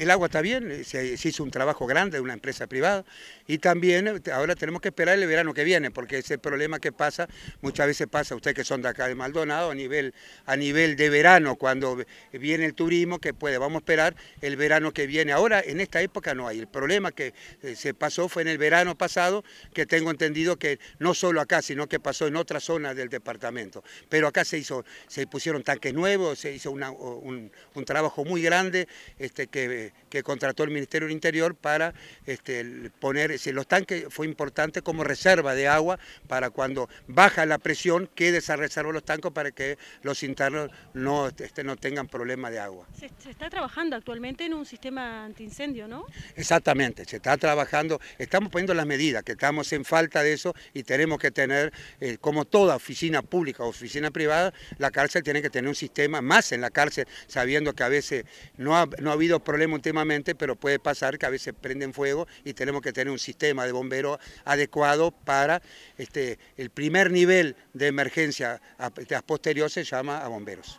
El agua está bien, eh, se, hizo un trabajo grande de una empresa privada y también eh, ahora tenemos que esperar el verano que viene porque ese problema que pasa, muchas veces pasa, ustedes que son de acá de Maldonado, a nivel, a nivel de verano, cuando viene el turismo, que puede, vamos a esperar el verano que viene. Ahora en esta época no hay, el problema que eh, se pasó fue en el verano pasado, que tengo entendido que no solo acá, sino que pasó en otras zonas del departamento. Pero acá se hizo, se pusieron tanques nuevos, se hizo un, trabajo muy grande este, que que, contrató el Ministerio del Interior para este, poner si los tanques, fue importante como reserva de agua para cuando baja la presión quede esa reserva los tanques para que los internos no, este, no tengan problema de agua. Se, está trabajando actualmente en un sistema antiincendio, ¿no? Exactamente, se está trabajando, estamos poniendo las medidas, que estamos en falta de eso y tenemos que tener, eh, como toda oficina pública o oficina privada, la cárcel tiene que tener un sistema más en la cárcel, sabiendo que a veces no ha, no ha habido problemas últimamente, pero puede pasar que a veces prenden fuego y tenemos que tener un sistema de bomberos adecuado para este, el primer nivel de emergencia a, posteriori se llama a bomberos.